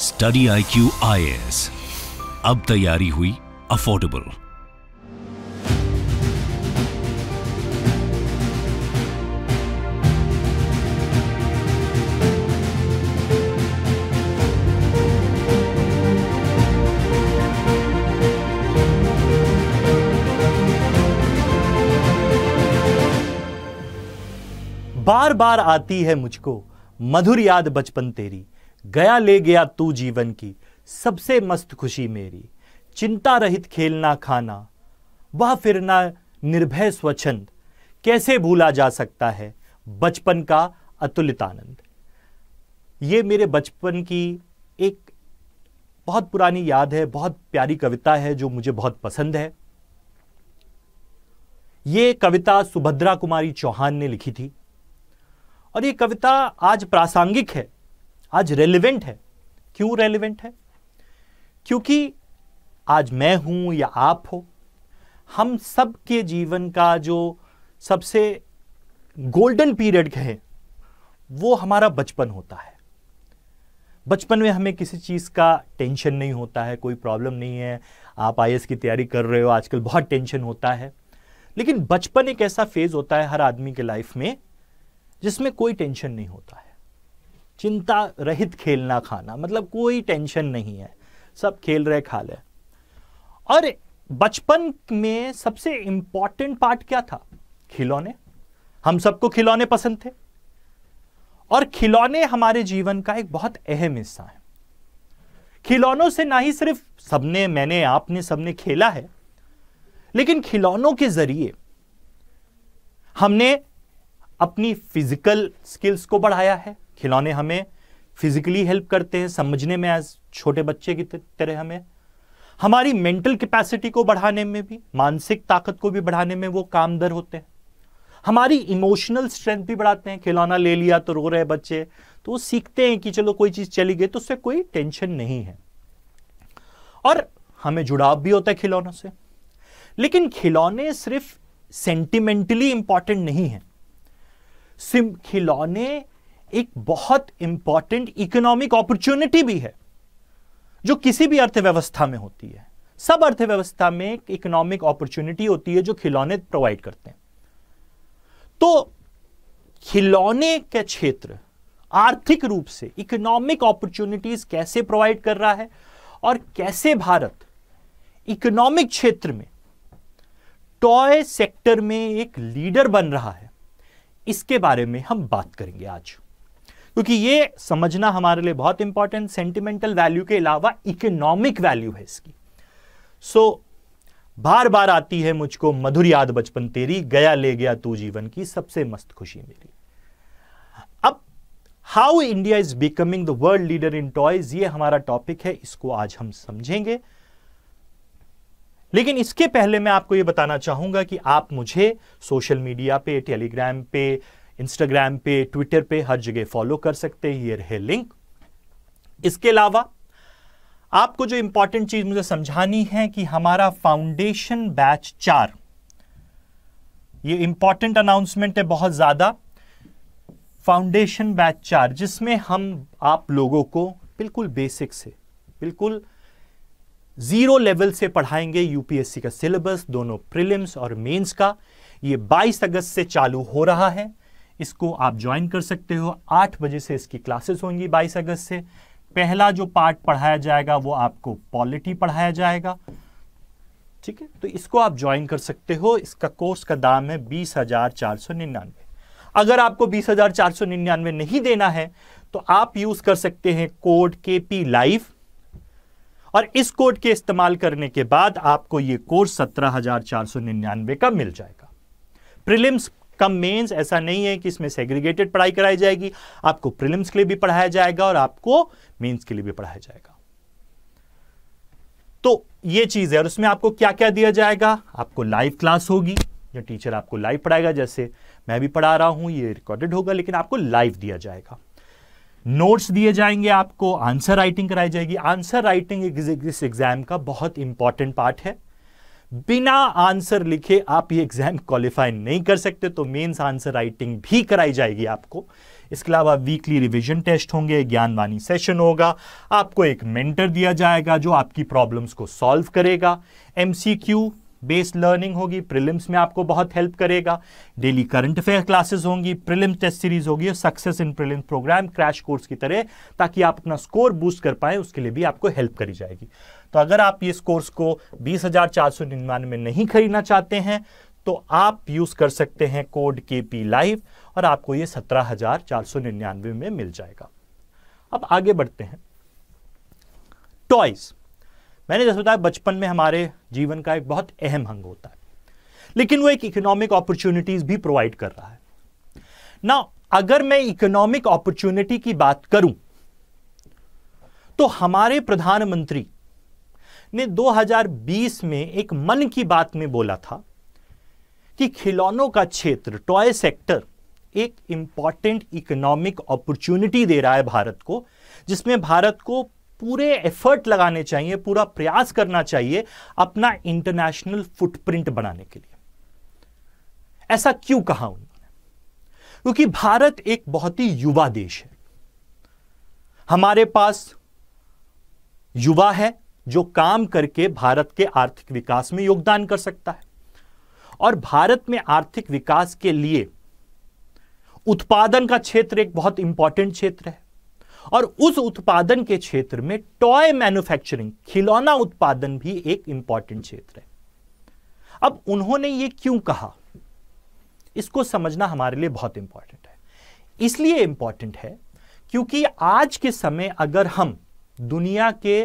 study I Q I S अब तैयारी हुई अफोर्डेबल बार बार आती है मुझको मधुर याद बचपन तेरी गया ले गया तू जीवन की सबसे मस्त खुशी मेरी चिंता रहित खेलना खाना वह फिरना निर्भय स्वच्छंद कैसे भूला जा सकता है बचपन का अतुलित आनंद ये मेरे बचपन की एक बहुत पुरानी याद है बहुत प्यारी कविता है जो मुझे बहुत पसंद है ये कविता सुभद्रा कुमारी चौहान ने लिखी थी और ये कविता आज प्रासंगिक है आज रेलिवेंट है क्यों रेलिवेंट है क्योंकि आज मैं हूं या आप हो हम सब के जीवन का जो सबसे गोल्डन पीरियड कहे वो हमारा बचपन होता है बचपन में हमें किसी चीज़ का टेंशन नहीं होता है कोई प्रॉब्लम नहीं है आप आई की तैयारी कर रहे हो आजकल बहुत टेंशन होता है लेकिन बचपन एक ऐसा फेज़ होता है हर आदमी के लाइफ में जिसमें कोई टेंशन नहीं होता है चिंता रहित खेलना खाना मतलब कोई टेंशन नहीं है सब खेल रहे खा ले और बचपन में सबसे इंपॉर्टेंट पार्ट क्या था खिलौने हम सबको खिलौने पसंद थे और खिलौने हमारे जीवन का एक बहुत अहम हिस्सा है खिलौनों से ना ही सिर्फ सबने मैंने आपने सबने खेला है लेकिन खिलौनों के जरिए हमने अपनी फिजिकल स्किल्स को बढ़ाया है खिलौने हमें फिजिकली हेल्प करते हैं समझने में एज छोटे बच्चे की तरह हमें हमारी मेंटल कैपेसिटी को बढ़ाने में भी मानसिक ताकत को भी बढ़ाने में वो कामदर होते हैं हमारी इमोशनल स्ट्रेंथ भी बढ़ाते हैं खिलौना ले लिया तो रो रहे बच्चे तो वो सीखते हैं कि चलो कोई चीज़ चली गई तो उससे कोई टेंशन नहीं है और हमें जुड़ाव भी होता है खिलौनों से लेकिन खिलौने सिर्फ सेंटिमेंटली इंपॉर्टेंट नहीं है सिम खिलौने एक बहुत इंपॉर्टेंट इकोनॉमिक अपॉर्चुनिटी भी है जो किसी भी अर्थव्यवस्था में होती है सब अर्थव्यवस्था में एक इकोनॉमिक अपॉर्चुनिटी होती है जो खिलौने प्रोवाइड करते हैं तो खिलौने के क्षेत्र आर्थिक रूप से इकोनॉमिक अपॉर्चुनिटीज कैसे प्रोवाइड कर रहा है और कैसे भारत इकोनॉमिक क्षेत्र में टॉय सेक्टर में एक लीडर बन रहा है इसके बारे में हम बात करेंगे आज क्योंकि ये समझना हमारे लिए बहुत इंपॉर्टेंट सेंटिमेंटल वैल्यू के अलावा इकोनॉमिक वैल्यू है इसकी सो so, बार बार आती है मुझको मधुर याद बचपन तेरी गया ले गया तू जीवन की सबसे मस्त खुशी मेरी अब how India is becoming the world leader in toys ये हमारा टॉपिक है इसको आज हम समझेंगे लेकिन इसके पहले मैं आपको यह बताना चाहूंगा कि आप मुझे सोशल मीडिया पे टेलीग्राम पे इंस्टाग्राम पे ट्विटर पे हर जगह फॉलो कर सकते हैं ये है लिंक इसके अलावा आपको जो इंपॉर्टेंट चीज मुझे समझानी है कि हमारा फाउंडेशन बैच चार ये इंपॉर्टेंट अनाउंसमेंट है बहुत ज्यादा फाउंडेशन बैच चार जिसमें हम आप लोगों को बिल्कुल बेसिक से बिल्कुल जीरो लेवल से पढ़ाएंगे यूपीएससी का सिलेबस दोनों प्रीलिम्स और मेंस का ये 22 अगस्त से चालू हो रहा है इसको आप ज्वाइन कर सकते हो आठ बजे से इसकी क्लासेस होंगी बाईस अगस्त से पहला जो पार्ट पढ़ाया जाएगा वो आपको पॉलिटी पढ़ाया जाएगा ठीक है तो इसको आप ज्वाइन कर सकते हो इसका कोर्स का दाम है बीस हजार चार सौ निन्यानवे अगर आपको बीस हजार चार सौ निन्यानवे नहीं देना है तो आप यूज कर सकते हैं कोड के पी लाइव और इस कोड के इस्तेमाल करने के बाद आपको ये कोर्स सत्रह हजार चार सौ निन्यानवे का मिल जाएगा प्रिलिम्स कम मेंस ऐसा नहीं है कि इसमें सेग्रीगेटेड पढ़ाई कराई जाएगी आपको प्रिलिम्स के लिए भी पढ़ाया जाएगा और आपको मेंस के लिए भी पढ़ाया जाएगा तो ये चीज है और उसमें आपको क्या क्या दिया जाएगा आपको लाइव क्लास होगी या टीचर आपको लाइव पढ़ाएगा जैसे मैं भी पढ़ा रहा हूं ये रिकॉर्डेड होगा लेकिन आपको लाइव दिया जाएगा नोट्स दिए जाएंगे आपको आंसर राइटिंग कराई जाएगी आंसर राइटिंग इस एग्जाम का बहुत इंपॉर्टेंट पार्ट है बिना आंसर लिखे आप ये एग्जाम क्वालिफाई नहीं कर सकते तो मेंस आंसर राइटिंग भी कराई जाएगी आपको इसके अलावा वीकली रिवीजन टेस्ट होंगे ज्ञानवाणी सेशन होगा आपको एक मेंटर दिया जाएगा जो आपकी प्रॉब्लम्स को सॉल्व करेगा एमसीक्यू बेस्ड लर्निंग होगी प्रिलिम्स में आपको बहुत हेल्प करेगा डेली करंट अफेयर क्लासेस होंगी प्रिलिम टेस्ट सीरीज होगी और success in prelim program crash course की तरह ताकि आप अपना स्कोर बूस्ट कर पाए उसके लिए भी आपको हेल्प करी जाएगी तो अगर आप इस कोर्स को बीस हजार में नहीं खरीदना चाहते हैं तो आप यूज़ कर सकते हैं कोड के पी लाइव और आपको ये सत्रह हजार चार सौ निन्यानवे में मिल जाएगा अब आगे बढ़ते हैं टॉयज मैंने जैसे बताया बचपन में हमारे जीवन का एक बहुत अहम अंग होता है लेकिन वो एक इकोनॉमिक अपॉर्चुनिटीज भी प्रोवाइड कर रहा है ना अगर मैं इकोनॉमिक अपॉर्चुनिटी की बात करूं तो हमारे प्रधानमंत्री ने 2020 में एक मन की बात में बोला था कि खिलौनों का क्षेत्र टॉय सेक्टर एक इंपॉर्टेंट इकोनॉमिक अपॉर्चुनिटी दे रहा है भारत को जिसमें भारत को पूरे एफर्ट लगाने चाहिए पूरा प्रयास करना चाहिए अपना इंटरनेशनल फुटप्रिंट बनाने के लिए ऐसा क्यों कहा उन्होंने क्योंकि भारत एक बहुत ही युवा देश है हमारे पास युवा है जो काम करके भारत के आर्थिक विकास में योगदान कर सकता है और भारत में आर्थिक विकास के लिए उत्पादन का क्षेत्र एक बहुत इंपॉर्टेंट क्षेत्र है और उस उत्पादन के क्षेत्र में टॉय मैन्युफैक्चरिंग खिलौना उत्पादन भी एक इंपॉर्टेंट क्षेत्र है अब उन्होंने ये क्यों कहा इसको समझना हमारे लिए बहुत इंपॉर्टेंट है इसलिए इंपॉर्टेंट है क्योंकि आज के समय अगर हम दुनिया के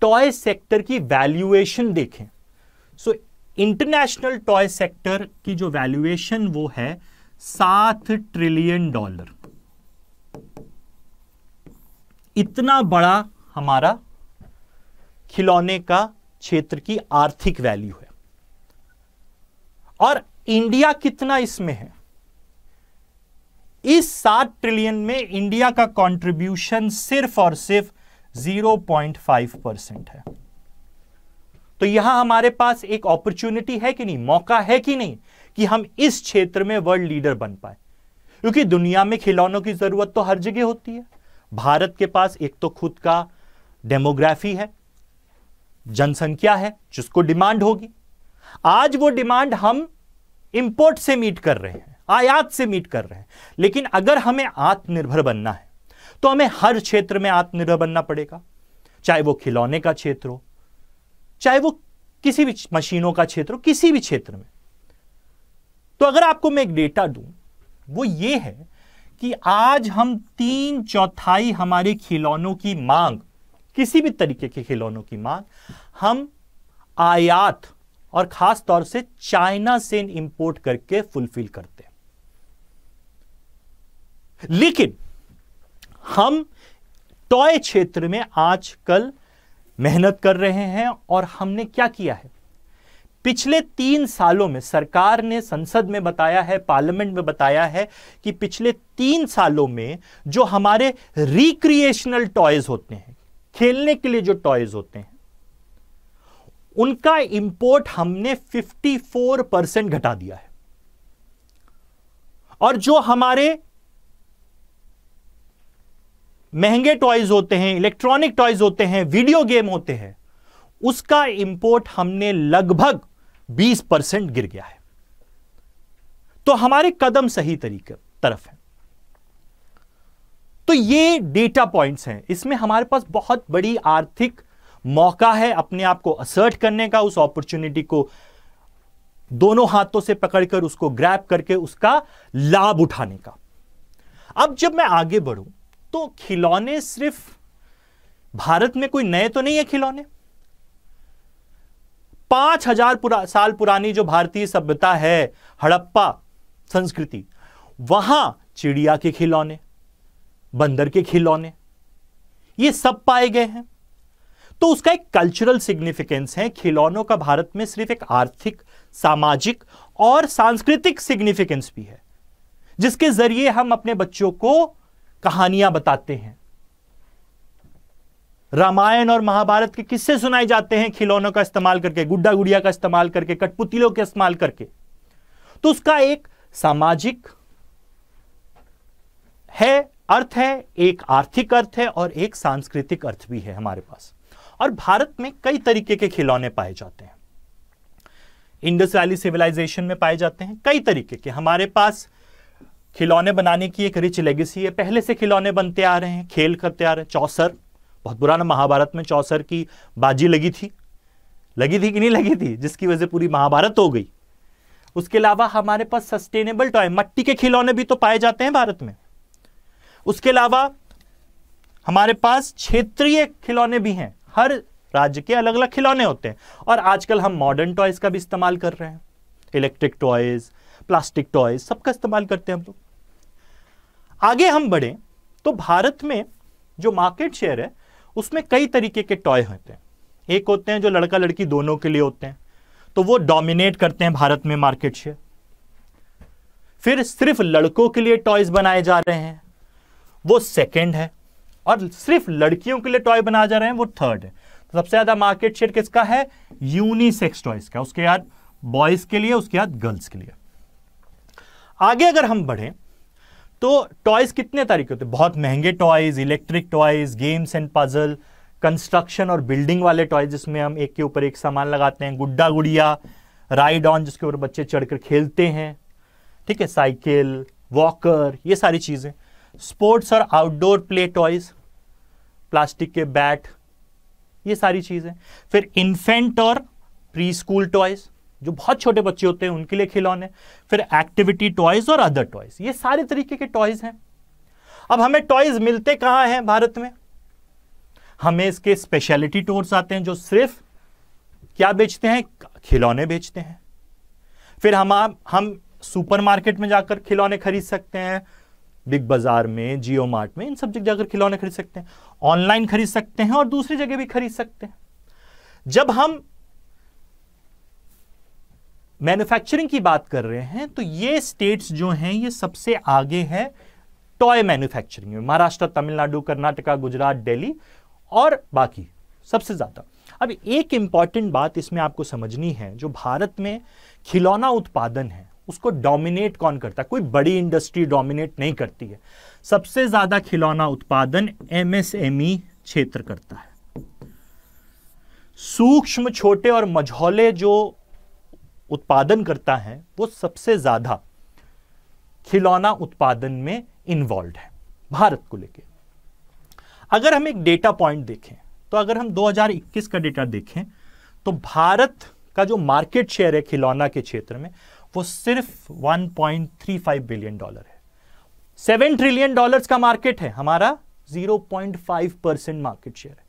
टॉय सेक्टर की वैल्यूएशन देखें सो इंटरनेशनल टॉय सेक्टर की जो वैल्यूएशन वो है सात ट्रिलियन डॉलर इतना बड़ा हमारा खिलौने का क्षेत्र की आर्थिक वैल्यू है और इंडिया कितना इसमें है इस सात ट्रिलियन में इंडिया का कंट्रीब्यूशन सिर्फ और सिर्फ 0.5 परसेंट है तो यहां हमारे पास एक अपॉर्चुनिटी है कि नहीं मौका है कि नहीं कि हम इस क्षेत्र में वर्ल्ड लीडर बन पाए क्योंकि दुनिया में खिलौनों की जरूरत तो हर जगह होती है भारत के पास एक तो खुद का डेमोग्राफी है जनसंख्या है जिसको डिमांड होगी आज वो डिमांड हम इंपोर्ट से मीट कर रहे हैं आयात से मीट कर रहे हैं लेकिन अगर हमें आत्मनिर्भर बनना है तो हमें हर क्षेत्र में आत्मनिर्भर बनना पड़ेगा चाहे वो खिलौने का क्षेत्र हो चाहे वो किसी भी मशीनों का क्षेत्र हो किसी भी क्षेत्र में तो अगर आपको मैं एक डेटा दूं वो ये है कि आज हम तीन चौथाई हमारे खिलौनों की मांग किसी भी तरीके के खिलौनों की मांग हम आयात और खास तौर से चाइना से इंपोर्ट करके फुलफिल करते हैं लेकिन हम टॉय क्षेत्र में आजकल मेहनत कर रहे हैं और हमने क्या किया है पिछले तीन सालों में सरकार ने संसद में बताया है पार्लियामेंट में बताया है कि पिछले तीन सालों में जो हमारे रिक्रिएशनल टॉयज होते हैं खेलने के लिए जो टॉयज होते हैं उनका इंपोर्ट हमने 54 परसेंट घटा दिया है और जो हमारे महंगे टॉयज होते हैं इलेक्ट्रॉनिक टॉयज होते हैं वीडियो गेम होते हैं उसका इंपोर्ट हमने लगभग 20 परसेंट गिर गया है तो हमारे कदम सही तरीके तरफ है तो ये डेटा पॉइंट्स हैं इसमें हमारे पास बहुत बड़ी आर्थिक मौका है अपने आप को असर्ट करने का उस अपॉर्चुनिटी को दोनों हाथों से पकड़कर उसको ग्रैप करके उसका लाभ उठाने का अब जब मैं आगे बढ़ू तो खिलौने सिर्फ भारत में कोई नए तो नहीं है खिलौने पांच हजार पुरा, साल पुरानी जो भारतीय सभ्यता है हड़प्पा संस्कृति वहां चिड़िया के खिलौने बंदर के खिलौने ये सब पाए गए हैं तो उसका एक कल्चरल सिग्निफिकेंस है खिलौनों का भारत में सिर्फ एक आर्थिक सामाजिक और सांस्कृतिक सिग्निफिकेंस भी है जिसके जरिए हम अपने बच्चों को कहानियां बताते हैं रामायण और महाभारत के किस्से सुनाए जाते हैं खिलौनों का इस्तेमाल करके गुड्डा गुड़िया का इस्तेमाल करके कठपुतलियों का इस्तेमाल करके तो उसका एक सामाजिक है अर्थ है एक आर्थिक अर्थ है और एक सांस्कृतिक अर्थ भी है हमारे पास और भारत में कई तरीके के खिलौने पाए जाते हैं इंडस वैली सिविलाइजेशन में पाए जाते हैं कई तरीके के हमारे पास खिलौने बनाने की एक रिच लेगेसी है पहले से खिलौने बनते आ रहे हैं खेल करते आ रहे हैं चौसर बहुत पुराना महाभारत में चौसर की बाजी लगी थी लगी थी कि नहीं लगी थी जिसकी वजह से पूरी महाभारत हो गई उसके अलावा हमारे पास सस्टेनेबल टॉय मट्टी के खिलौने भी तो पाए जाते हैं भारत में उसके अलावा हमारे पास क्षेत्रीय खिलौने भी हैं हर राज्य के अलग अलग खिलौने होते हैं और आजकल हम मॉडर्न टॉयज़ का भी इस्तेमाल कर रहे हैं इलेक्ट्रिक टॉयज़ प्लास्टिक टॉयज़ सबका इस्तेमाल करते हैं हम लोग आगे हम बढ़ें तो भारत में जो मार्केट शेयर है उसमें कई तरीके के टॉय होते हैं एक होते हैं जो लड़का लड़की दोनों के लिए होते हैं तो वो डोमिनेट करते हैं भारत में मार्केट शेयर फिर सिर्फ लड़कों के लिए टॉयज बनाए जा रहे हैं वो सेकंड है और सिर्फ लड़कियों के लिए टॉय बनाए जा रहे हैं वो थर्ड है तो सबसे ज़्यादा मार्केट शेयर किसका है यूनिसेक्स टॉयज का उसके बाद बॉयज के लिए उसके बाद गर्ल्स के लिए आगे अगर हम बढ़ें तो टॉयज कितने तरीके होते हैं बहुत महंगे toys electric toys games and puzzle construction और बिल्डिंग वाले टॉयज जिसमें हम एक के ऊपर एक सामान लगाते हैं गुड्डा गुड़िया राइड ऑन जिसके ऊपर बच्चे चढ़कर खेलते हैं ठीक है साइकिल वॉकर ये सारी चीज़ें स्पोर्ट्स और आउटडोर प्ले टॉयज प्लास्टिक के बैट ये सारी चीज़ें फिर इन्फेंट और प्री स्कूल टॉयज़ जो बहुत छोटे बच्चे होते हैं उनके लिए खिलौने फिर एक्टिविटी टॉयज और अदर टॉयज ये सारे तरीके के टॉयज हैं अब हमें टॉयज मिलते कहाँ हैं भारत में हमें इसके स्पेशलिटी टोर्स आते हैं जो सिर्फ क्या बेचते हैं खिलौने बेचते हैं फिर हम हम सुपरमार्केट में जाकर खिलौने खरीद सकते हैं बिग बाजार में जियो मार्ट में इन सब जगह जाकर खिलौने खरीद सकते हैं ऑनलाइन खरीद सकते हैं और दूसरी जगह भी खरीद सकते हैं जब हम मैन्युफैक्चरिंग की बात कर रहे हैं तो ये स्टेट्स जो हैं ये सबसे आगे हैं टॉय मैन्युफैक्चरिंग में महाराष्ट्र तमिलनाडु कर्नाटका गुजरात दिल्ली और बाकी सबसे ज़्यादा अब एक इंपॉर्टेंट बात इसमें आपको समझनी है जो भारत में खिलौना उत्पादन है उसको डोमिनेट कौन करता है कोई बड़ी इंडस्ट्री डोमिनेट नहीं करती है सबसे ज़्यादा खिलौना उत्पादन एमएसएमई e क्षेत्र करता है सूक्ष्म छोटे और मझौले जो उत्पादन करता है वो सबसे ज़्यादा खिलौना उत्पादन में इन्वॉल्व है भारत को लेके अगर हम एक डेटा पॉइंट देखें तो अगर हम 2021 का डेटा देखें तो भारत का जो मार्केट शेयर है खिलौना के क्षेत्र में वो सिर्फ 1.35 बिलियन डॉलर है सेवन ट्रिलियन डॉलर्स का मार्केट है हमारा 0.5 परसेंट मार्केट शेयर है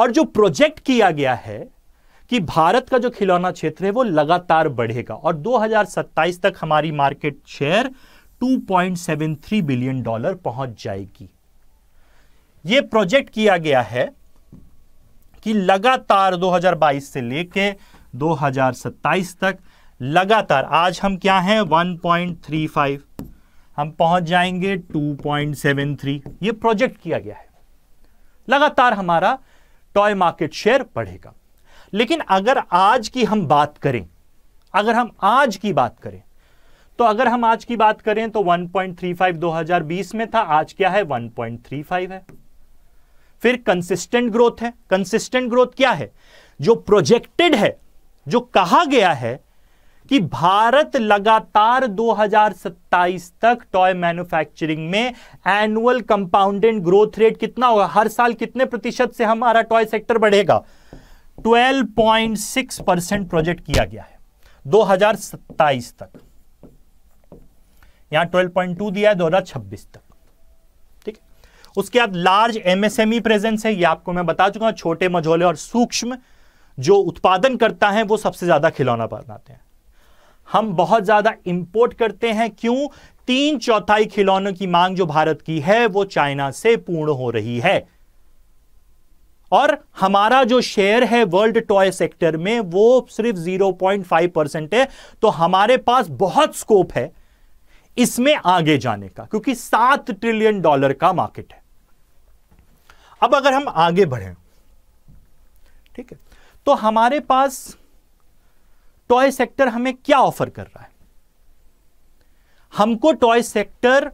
और जो प्रोजेक्ट किया गया है कि भारत का जो खिलौना क्षेत्र है वो लगातार बढ़ेगा और 2027 तक हमारी मार्केट शेयर 2.73 बिलियन डॉलर पहुंच जाएगी ये प्रोजेक्ट किया गया है कि लगातार 2022 से लेके 2027 तक लगातार आज हम क्या हैं 1.35 हम पहुंच जाएंगे 2.73 ये प्रोजेक्ट किया गया है लगातार हमारा टॉय मार्केट शेयर बढ़ेगा लेकिन अगर आज की हम बात करें अगर हम आज की बात करें तो अगर हम आज की बात करें तो 1.35 2020 में था आज क्या है 1.35 है फिर कंसिस्टेंट ग्रोथ है कंसिस्टेंट ग्रोथ क्या है जो प्रोजेक्टेड है जो कहा गया है कि भारत लगातार 2027 तक टॉय मैन्युफैक्चरिंग में एनुअल कंपाउंडेंट ग्रोथ रेट कितना होगा हर साल कितने प्रतिशत से हमारा टॉय सेक्टर बढ़ेगा 12.6 परसेंट प्रोजेक्ट किया गया है 2027 तक यहां 12.2 दिया है 2026 तक ठीक है उसके बाद लार्ज एमएसएमई प्रेजेंस है ये आपको मैं बता चुका हूं छोटे मझोले और सूक्ष्म जो उत्पादन करता है वो सबसे ज्यादा खिलौना बनाते हैं हम बहुत ज्यादा इंपोर्ट करते हैं क्यों तीन चौथाई खिलौनों की मांग जो भारत की है वो चाइना से पूर्ण हो रही है और हमारा जो शेयर है वर्ल्ड टॉय सेक्टर में वो सिर्फ 0.5 परसेंट है तो हमारे पास बहुत स्कोप है इसमें आगे जाने का क्योंकि सात ट्रिलियन डॉलर का मार्केट है अब अगर हम आगे बढ़े ठीक है तो हमारे पास टॉय सेक्टर हमें क्या ऑफर कर रहा है हमको टॉय सेक्टर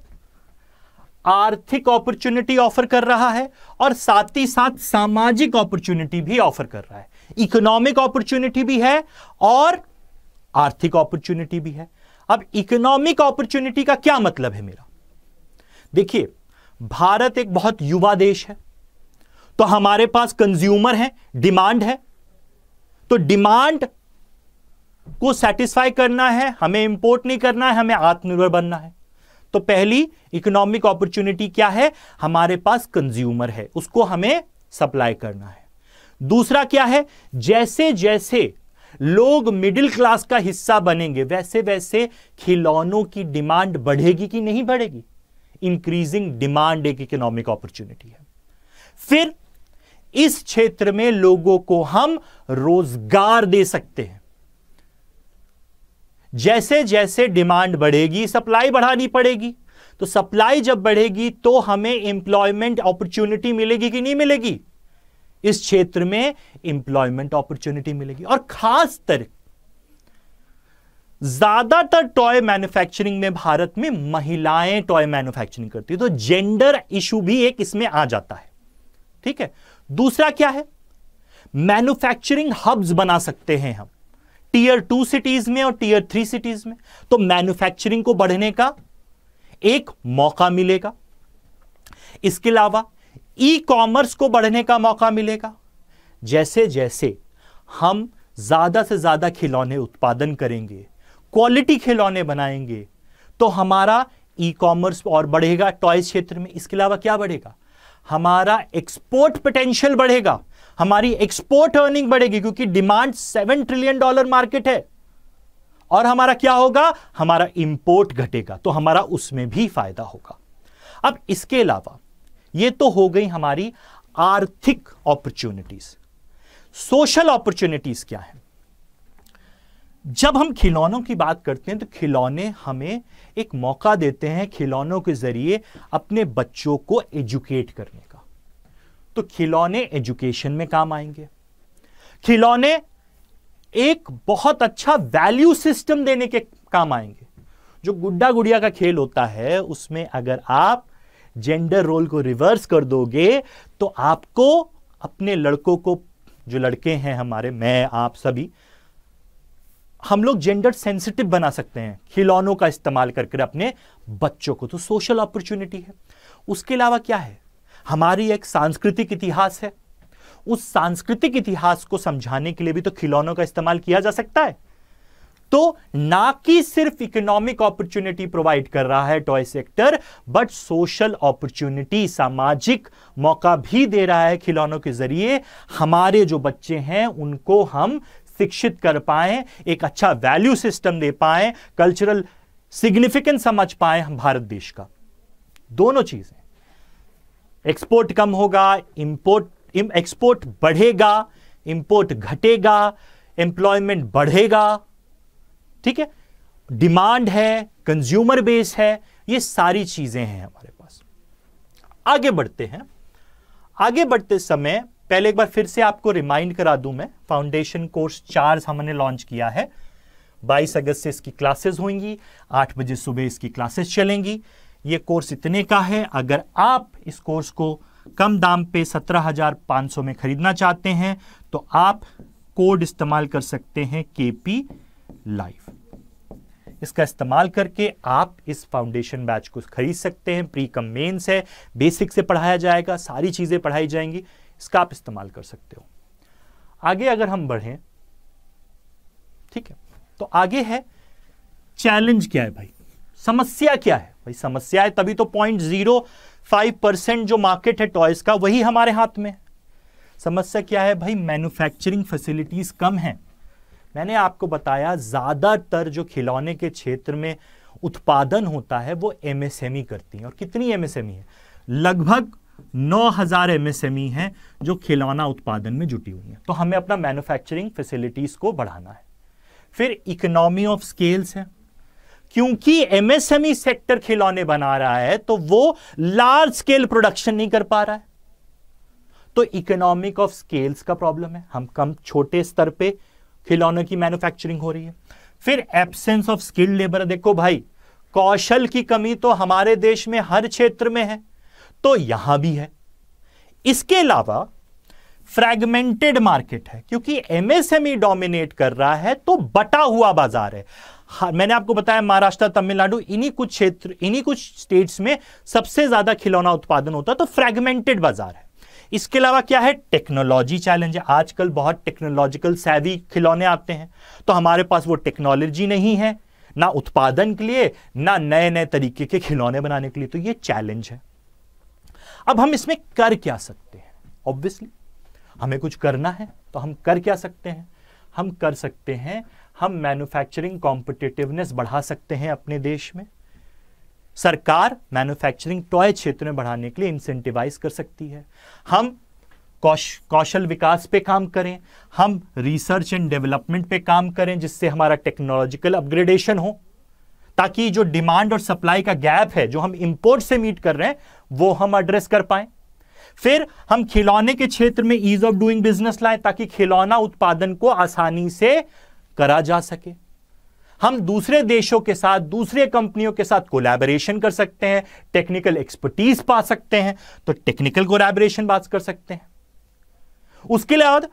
आर्थिक अपॉर्चुनिटी ऑफर कर रहा है और साथ ही साथ सामाजिक अपॉर्चुनिटी भी ऑफर कर रहा है इकोनॉमिक अपॉर्चुनिटी भी है और आर्थिक अपॉर्चुनिटी भी है अब इकोनॉमिक अपॉर्चुनिटी का क्या मतलब है मेरा देखिए भारत एक बहुत युवा देश है तो हमारे पास कंज्यूमर है डिमांड है तो डिमांड को सेटिस्फाई करना है हमें इंपोर्ट नहीं करना है हमें आत्मनिर्भर बनना है तो पहली इकोनॉमिक अपॉर्चुनिटी क्या है हमारे पास कंज्यूमर है उसको हमें सप्लाई करना है दूसरा क्या है जैसे जैसे लोग मिडिल क्लास का हिस्सा बनेंगे वैसे वैसे खिलौनों की डिमांड बढ़ेगी कि नहीं बढ़ेगी इंक्रीजिंग डिमांड एक इकोनॉमिक अपॉर्चुनिटी है फिर इस क्षेत्र में लोगों को हम रोजगार दे सकते हैं जैसे जैसे डिमांड बढ़ेगी सप्लाई बढ़ानी पड़ेगी तो सप्लाई जब बढ़ेगी तो हमें एम्प्लॉयमेंट अपॉर्चुनिटी मिलेगी कि नहीं मिलेगी इस क्षेत्र में एम्प्लॉयमेंट अपॉर्चुनिटी मिलेगी और खास तर ज्यादातर टॉय मैन्युफैक्चरिंग में भारत में महिलाएं टॉय मैन्युफैक्चरिंग करती है तो जेंडर इशू भी एक इसमें आ जाता है ठीक है दूसरा क्या है मैन्युफैक्चरिंग हब्स बना सकते हैं हम टीयर टू सिटीज में और टीयर थ्री सिटीज में तो मैन्युफैक्चरिंग को बढ़ने का एक मौका मिलेगा इसके अलावा ई कॉमर्स को बढ़ने का मौका मिलेगा जैसे जैसे हम ज़्यादा से ज़्यादा खिलौने उत्पादन करेंगे क्वालिटी खिलौने बनाएंगे तो हमारा ई कॉमर्स और बढ़ेगा टॉय क्षेत्र में इसके अलावा क्या बढ़ेगा हमारा एक्सपोर्ट पोटेंशियल बढ़ेगा हमारी एक्सपोर्ट अर्निंग बढ़ेगी क्योंकि demand seven trillion dollar market है और हमारा क्या होगा हमारा इंपोर्ट घटेगा तो हमारा उसमें भी फायदा होगा अब इसके अलावा ये तो हो गई हमारी आर्थिक अपॉर्चुनिटीज सोशल अपॉर्चुनिटीज क्या है जब हम खिलौनों की बात करते हैं तो खिलौने हमें एक मौका देते हैं खिलौनों के जरिए अपने बच्चों को एजुकेट करने तो खिलौने एजुकेशन में काम आएंगे खिलौने एक बहुत अच्छा वैल्यू सिस्टम देने के काम आएंगे जो गुड्डा गुड़िया का खेल होता है उसमें अगर आप जेंडर रोल को रिवर्स कर दोगे तो आपको अपने लड़कों को जो लड़के हैं हमारे मैं आप सभी हम लोग जेंडर सेंसिटिव बना सकते हैं खिलौनों का इस्तेमाल करके अपने बच्चों को तो सोशल अपॉर्चुनिटी है उसके अलावा क्या है हमारी एक सांस्कृतिक इतिहास है उस सांस्कृतिक इतिहास को समझाने के लिए भी तो खिलौनों का इस्तेमाल किया जा सकता है तो ना कि सिर्फ इकोनॉमिक अपॉर्चुनिटी प्रोवाइड कर रहा है toy sector but social opportunity सामाजिक मौका भी दे रहा है खिलौनों के जरिए हमारे जो बच्चे हैं उनको हम शिक्षित कर पाए एक अच्छा वैल्यू सिस्टम दे पाए कल्चरल सिग्निफिकेंस समझ पाए हम भारत देश का दोनों चीजें एक्सपोर्ट कम होगा इंपोर्ट एक्सपोर्ट बढ़ेगा इंपोर्ट घटेगा एम्प्लॉयमेंट बढ़ेगा ठीक है डिमांड है कंज्यूमर बेस है ये सारी चीजें हैं हमारे पास आगे बढ़ते हैं आगे बढ़ते समय पहले एक बार फिर से आपको रिमाइंड करा दूं मैं फाउंडेशन कोर्स चार्ज हमने लॉन्च किया है 22 अगस्त से इसकी क्लासेस होंगी 8 बजे सुबह इसकी क्लासेस चलेंगी ये कोर्स इतने का है अगर आप इस कोर्स को कम दाम पे सत्रह हज़ार पाँच सौ में ख़रीदना चाहते हैं तो आप कोड इस्तेमाल कर सकते हैं के पी लाइफ इसका इस्तेमाल करके आप इस फाउंडेशन बैच को खरीद सकते हैं प्री कम मेन्स है बेसिक से पढ़ाया जाएगा सारी चीज़ें पढ़ाई जाएंगी इसका आप इस्तेमाल कर सकते हो आगे अगर हम बढ़ें ठीक है तो आगे है चैलेंज क्या है भाई समस्या क्या है भाई समस्या है तभी तो पॉइंट जीरो फाइव परसेंट जो मार्केट है टॉयज का वही हमारे हाथ में समस्या क्या है भाई मैन्युफैक्चरिंग फैसिलिटीज कम है मैंने आपको बताया ज़्यादातर जो खिलौने के क्षेत्र में उत्पादन होता है वो एमएसएमई e करती है और कितनी एमएसएमई e है लगभग 9000 एमएसएमई e हैं जो खिलौना उत्पादन में जुटी हुई हैं तो हमें अपना मैन्युफैक्चरिंग फैसिलिटीज़ को बढ़ाना है फिर इकोनॉमी ऑफ स्केल्स है क्योंकि एमएसएमई सेक्टर e खिलौने बना रहा है तो वो लार्ज स्केल प्रोडक्शन नहीं कर पा रहा है तो इकोनॉमिक ऑफ स्केल्स का प्रॉब्लम है हम कम छोटे स्तर पे खिलौनों की मैन्युफैक्चरिंग हो रही है फिर एब्सेंस ऑफ स्किल्ड लेबर देखो भाई कौशल की कमी तो हमारे देश में हर क्षेत्र में है तो यहां भी है इसके अलावा फ्रेगमेंटेड मार्केट है क्योंकि एमएसएमई डोमिनेट e कर रहा है तो बटा हुआ बाजार है हाँ, मैंने आपको बताया महाराष्ट्र तमिलनाडु इन्हीं कुछ क्षेत्र इन्हीं कुछ स्टेट्स में सबसे ज्यादा खिलौना उत्पादन होता है तो फ्रेगमेंटेड बाजार है इसके अलावा क्या है टेक्नोलॉजी चैलेंज है आजकल बहुत टेक्नोलॉजिकल सैवी खिलौने आते हैं तो हमारे पास वो टेक्नोलॉजी नहीं है ना उत्पादन के लिए ना नए नए तरीके के खिलौने बनाने के लिए तो ये चैलेंज है अब हम इसमें कर क्या सकते हैं ऑब्वियसली हमें कुछ करना है तो हम कर क्या सकते हैं हम कर सकते हैं हम मैन्युफैक्चरिंग कॉम्पिटिटिवनेस बढ़ा सकते हैं अपने देश में सरकार मैन्युफैक्चरिंग टॉय क्षेत्र में बढ़ाने के लिए इंसेंटिवाइज कर सकती है हम कौश कौशल विकास पे काम करें हम रिसर्च एंड डेवलपमेंट पे काम करें जिससे हमारा टेक्नोलॉजिकल अपग्रेडेशन हो ताकि जो डिमांड और सप्लाई का गैप है जो हम इंपोर्ट से मीट कर रहे हैं वो हम एड्रेस कर पाए फिर हम खिलौने के क्षेत्र में ईज ऑफ डूइंग बिजनेस लाएं ताकि खिलौना उत्पादन को आसानी से करा जा सके हम दूसरे देशों के साथ दूसरे कंपनियों के साथ कोलैबोरेशन कर सकते हैं टेक्निकल एक्सपर्टीज पा सकते हैं तो टेक्निकल कोलैबोरेशन बात कर सकते हैं उसके बाद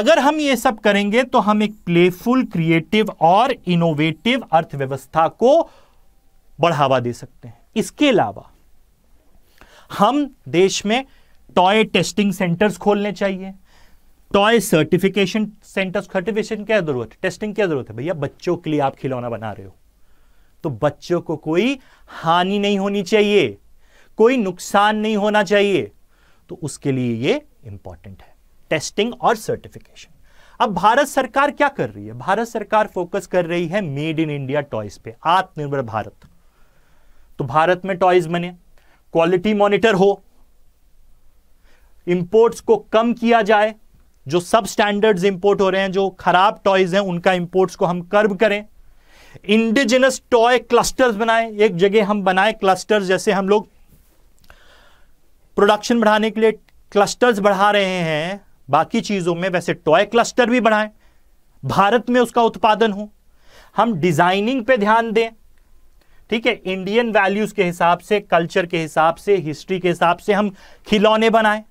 अगर हम ये सब करेंगे तो हम एक प्लेफुल क्रिएटिव और इनोवेटिव अर्थव्यवस्था को बढ़ावा दे सकते हैं इसके अलावा हम देश में टॉय टेस्टिंग सेंटर्स खोलने चाहिए टॉय सर्टिफिकेशन सेंटर सर्टिफिकेशन क्या जरूरत है टेस्टिंग क्या जरूरत है भैया बच्चों के लिए आप खिलौना बना रहे हो तो बच्चों को कोई हानि नहीं होनी चाहिए कोई नुकसान नहीं होना चाहिए तो उसके लिए ये इंपॉर्टेंट है टेस्टिंग और सर्टिफिकेशन अब भारत सरकार क्या कर रही है भारत सरकार फोकस कर रही है मेड इन इंडिया टॉयज पे आत्मनिर्भर भारत तो भारत में टॉयज बने क्वालिटी मॉनिटर हो इंपोर्ट्स को कम किया जाए जो सब स्टैंडर्ड्स इंपोर्ट हो रहे हैं जो खराब टॉयज हैं उनका इंपोर्ट्स को हम कर्ब करें इंडिजिनस टॉय क्लस्टर्स बनाए एक जगह हम बनाए क्लस्टर्स जैसे हम लोग प्रोडक्शन बढ़ाने के लिए क्लस्टर्स बढ़ा रहे हैं बाकी चीज़ों में वैसे टॉय क्लस्टर भी बढ़ाएं भारत में उसका उत्पादन हो हम डिजाइनिंग पे ध्यान दें ठीक है इंडियन वैल्यूज के हिसाब से कल्चर के हिसाब से हिस्ट्री के हिसाब से हम खिलौने बनाएं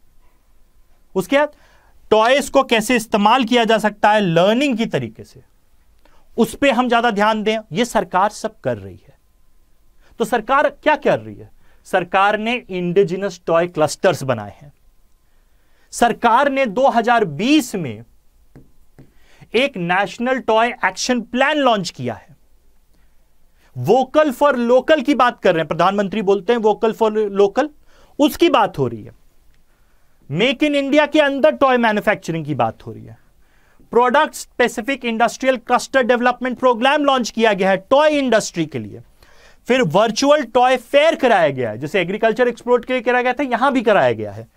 उसके बाद टॉयस तो को कैसे इस्तेमाल किया जा सकता है लर्निंग की तरीके से उस पर हम ज्यादा ध्यान दें यह सरकार सब कर रही है तो सरकार क्या कर रही है सरकार ने इंडिजिनस टॉय क्लस्टर्स बनाए हैं सरकार ने 2020 में एक national toy action plan launch किया है वोकल फॉर लोकल की बात कर रहे हैं प्रधानमंत्री बोलते हैं वोकल फॉर लोकल उसकी बात हो रही है मेक इन इंडिया के अंदर टॉय मैन्युफैक्चरिंग की बात हो रही है product specific industrial cluster development program launch किया गया है टॉय इंडस्ट्री के लिए फिर वर्चुअल टॉय फेयर कराया गया है जैसे एग्रीकल्चर एक्सपोर्ट के लिए कराया गया था यहां भी कराया गया है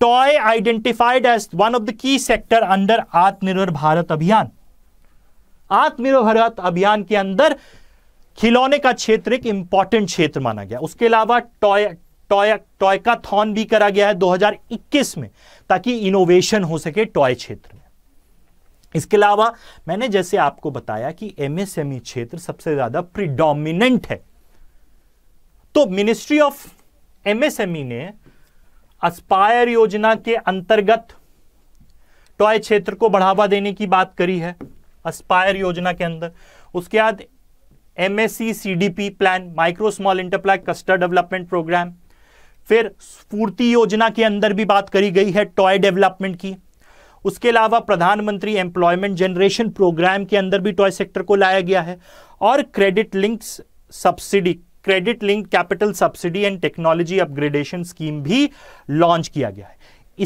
toy identified as one of the key sector under Aatmanirbhar Bharat अभियान आत्मनिर्भर भारत अभियान के अंदर खिलौने का क्षेत्र एक इंपॉर्टेंट क्षेत्र माना गया उसके अलावा टॉय टॉय थॉन भी करा गया है 2021 में ताकि इनोवेशन हो सके टॉय क्षेत्र में इसके अलावा मैंने जैसे आपको बताया कि एमएसएमई e क्षेत्र सबसे ज्यादा प्रिडोमिनेंट है तो मिनिस्ट्री ऑफ एमएसएमई ने अस्पायर योजना के अंतर्गत टॉय क्षेत्र को बढ़ावा देने की बात करी है अस्पायर योजना के अंदर उसके बाद M S C C D P plan micro small enterprise cluster development program फिर स्फूर्ति योजना के अंदर भी बात करी गई है टॉय डेवलपमेंट की उसके अलावा प्रधानमंत्री एम्प्लॉयमेंट जनरेशन प्रोग्राम के अंदर भी टॉय सेक्टर को लाया गया है और credit link subsidy credit link capital subsidy and technology upgradation scheme भी लॉन्च किया गया है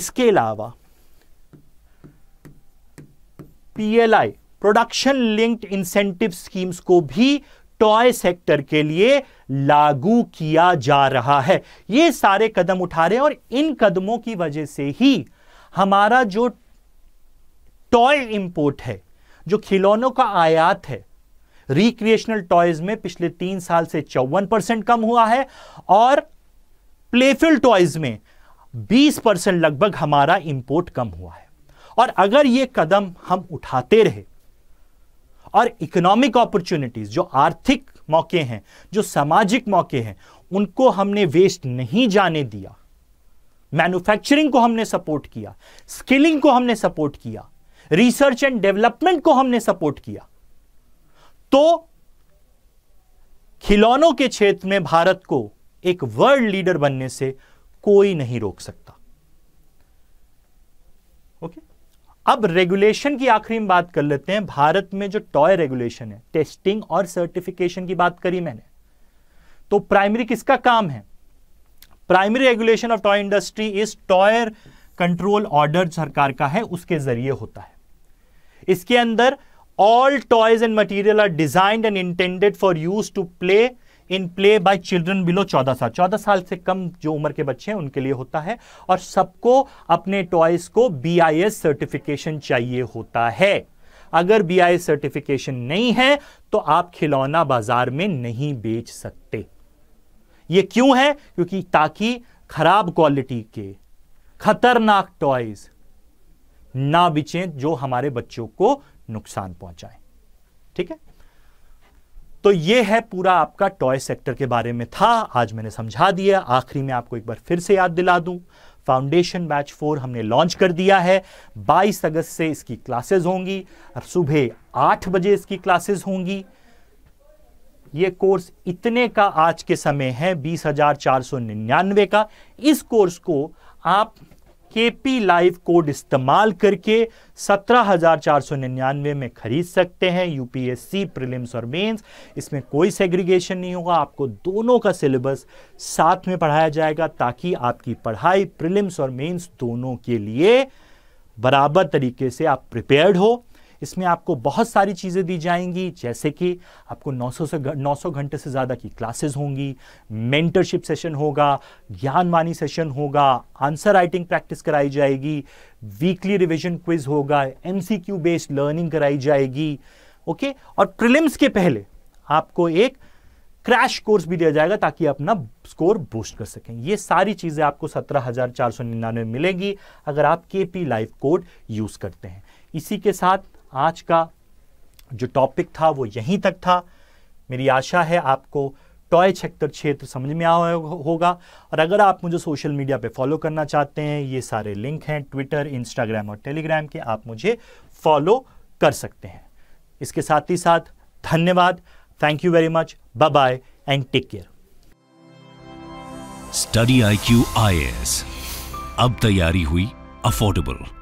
इसके अलावा PLI production linked incentive schemes को भी टॉय सेक्टर के लिए लागू किया जा रहा है ये सारे कदम उठा रहे हैं और इन कदमों की वजह से ही हमारा जो टॉय इंपोर्ट है जो खिलौनों का आयात है रिक्रिएशनल टॉयज में पिछले तीन साल से चौवन परसेंट कम हुआ है और प्लेफिल टॉयज में 20 परसेंट लगभग हमारा इंपोर्ट कम हुआ है और अगर ये कदम हम उठाते रहे और इकोनॉमिक अपॉर्चुनिटीज़ जो आर्थिक मौके हैं जो सामाजिक मौके हैं उनको हमने वेस्ट नहीं जाने दिया मैन्युफैक्चरिंग को हमने सपोर्ट किया स्किलिंग को हमने सपोर्ट किया रिसर्च एंड डेवलपमेंट को हमने सपोर्ट किया तो खिलौनों के क्षेत्र में भारत को एक वर्ल्ड लीडर बनने से कोई नहीं रोक सकता अब रेगुलेशन की आखिरी में बात कर लेते हैं भारत में जो टॉय रेगुलेशन है टेस्टिंग और सर्टिफिकेशन की बात करी मैंने तो प्राइमरी किसका काम है primary regulation of toy industry is toy control order सरकार का है उसके जरिए होता है इसके अंदर all toys and material are designed and intended for use to play in play by children below 14 साल 14 साल से कम जो उम्र के बच्चे हैं उनके लिए होता है और सबको अपने टॉयज को बी सर्टिफिकेशन चाहिए होता है अगर बी सर्टिफिकेशन नहीं है तो आप खिलौना बाजार में नहीं बेच सकते ये क्यों है क्योंकि ताकि खराब क्वालिटी के खतरनाक टॉयज ना बिचें जो हमारे बच्चों को नुकसान पहुंचाए ठीक है तो ये है पूरा आपका टॉय सेक्टर के बारे में था आज मैंने समझा दिया आखिरी में आपको एक बार फिर से याद दिला दूं फाउंडेशन बैच फोर हमने लॉन्च कर दिया है 22 अगस्त से इसकी क्लासेस होंगी सुबह 8 बजे इसकी क्लासेस होंगी ये कोर्स इतने का आज के समय है बीस हजार चार सौ निन्यानवे का इस कोर्स को आप के पी लाइव कोड इस्तेमाल करके सत्रह हज़ार चार सौ निन्यानवे में खरीद सकते हैं यूपीएससी प्रीलिम्स और मेंस इसमें कोई सेग्रीगेशन नहीं होगा आपको दोनों का सिलेबस साथ में पढ़ाया जाएगा ताकि आपकी पढ़ाई प्रीलिम्स और मेंस दोनों के लिए बराबर तरीके से आप प्रिपेयर्ड हो इसमें आपको बहुत सारी चीज़ें दी जाएंगी जैसे कि आपको 900 से 900 घंटे से ज़्यादा की क्लासेस होंगी मेंटरशिप सेशन होगा ज्ञानवानी सेशन होगा आंसर राइटिंग प्रैक्टिस कराई जाएगी वीकली रिविजन क्विज होगा एम बेस्ड लर्निंग कराई जाएगी ओके और प्रिलिम्स के पहले आपको एक क्रैश कोर्स भी दिया जाएगा ताकि अपना स्कोर बूस्ट कर सकें ये सारी चीज़ें आपको सत्रह हज़ार चार सौ निन्यानवे मिलेगी अगर आप के पी लाइव कोड यूज़ करते हैं इसी के साथ आज का जो टॉपिक था वो यहीं तक था मेरी आशा है आपको टॉय सेक्टर क्षेत्र समझ में आया होगा और अगर आप मुझे सोशल मीडिया पे फॉलो करना चाहते हैं ये सारे लिंक हैं ट्विटर इंस्टाग्राम और टेलीग्राम के आप मुझे फॉलो कर सकते हैं इसके साथ ही साथ धन्यवाद thank you very much bye bye and take care study I Q I S अब तैयारी हुई अफोर्डेबल